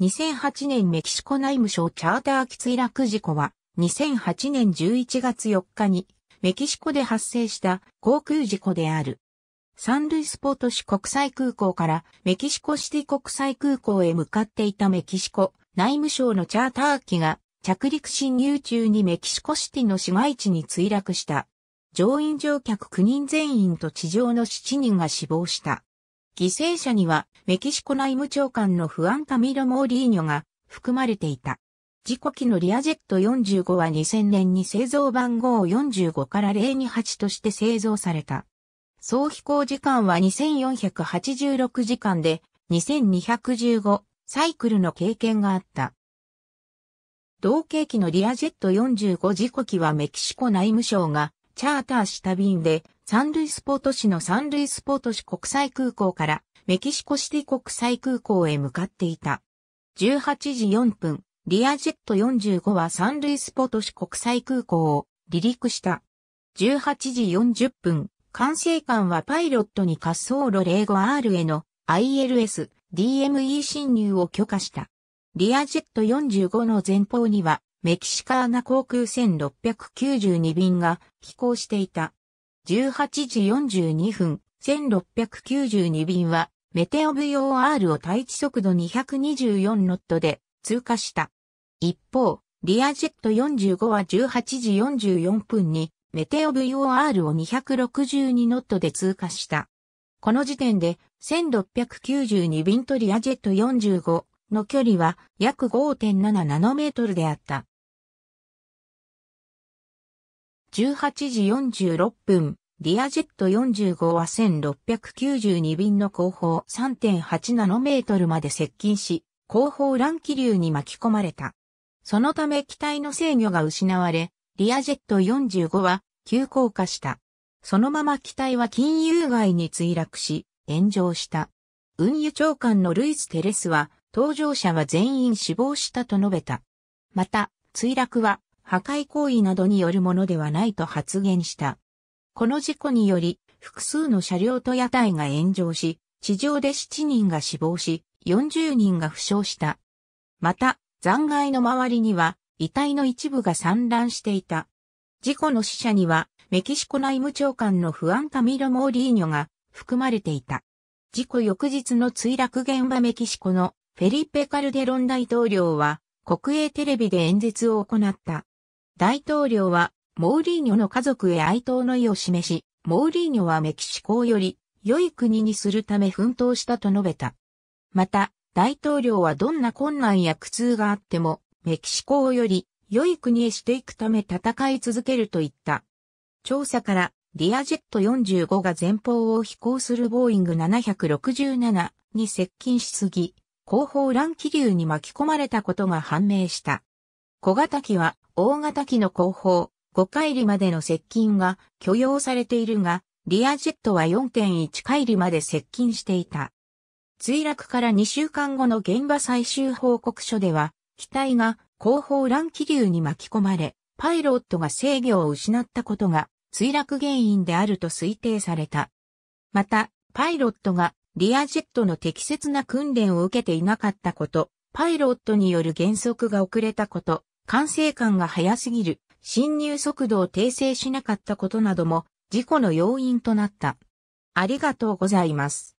2008年メキシコ内務省チャーター機墜落事故は、2008年11月4日に、メキシコで発生した航空事故である。サンルイスポート市国際空港からメキシコシティ国際空港へ向かっていたメキシコ内務省のチャーター機が着陸侵入中にメキシコシティの市街地に墜落した。乗員乗客9人全員と地上の7人が死亡した。犠牲者にはメキシコ内務長官のフアン・カミロ・モーリーニョが含まれていた。事故機のリアジェット45は2000年に製造番号45から028として製造された。総飛行時間は2486時間で2215サイクルの経験があった。同景機のリアジェット45事故機はメキシコ内務省がチャーターした便でサンルイスポート市のサンルイスポート市国際空港からメキシコシティ国際空港へ向かっていた。18時4分、リアジェット45はサンルイスポート市国際空港を離陸した。18時40分、管制官はパイロットに滑走路 05R への ILS、DME 侵入を許可した。リアジェット45の前方にはメキシカーナ航空1692便が飛行していた。18時42分、1692便は、メテオアー r を対地速度224ノットで通過した。一方、リアジェット45は18時44分に、メテオアー r を262ノットで通過した。この時点で、1692便とリアジェット45の距離は約5.7ナノメートルであった。18時46分、リアジェット45は1692便の後方3.8ナノメートルまで接近し、後方乱気流に巻き込まれた。そのため機体の制御が失われ、リアジェット45は急降下した。そのまま機体は金融街に墜落し、炎上した。運輸長官のルイス・テレスは、搭乗者は全員死亡したと述べた。また、墜落は破壊行為などによるものではないと発言した。この事故により、複数の車両と屋台が炎上し、地上で7人が死亡し、40人が負傷した。また、残骸の周りには、遺体の一部が散乱していた。事故の死者には、メキシコ内務長官のフアン・カミロ・モーリーニョが含まれていた。事故翌日の墜落現場メキシコのフェリペ・カルデロン大統領は国営テレビで演説を行った。大統領は、モーリーニョの家族へ哀悼の意を示し、モーリーニョはメキシコをより良い国にするため奮闘したと述べた。また、大統領はどんな困難や苦痛があっても、メキシコをより良い国へしていくため戦い続けると言った。調査から、ディアジェット45が前方を飛行するボーイング767に接近しすぎ、後方乱気流に巻き込まれたことが判明した。小型機は大型機の後方、5回りまでの接近が許容されているが、リアジェットは4.1回りまで接近していた。墜落から2週間後の現場最終報告書では、機体が後方乱気流に巻き込まれ、パイロットが制御を失ったことが墜落原因であると推定された。また、パイロットがリアジェットの適切な訓練を受けていなかったこと、パイロットによる減速が遅れたこと、管制官が早すぎる、進入速度を訂正しなかったことなども、事故の要因となった。ありがとうございます。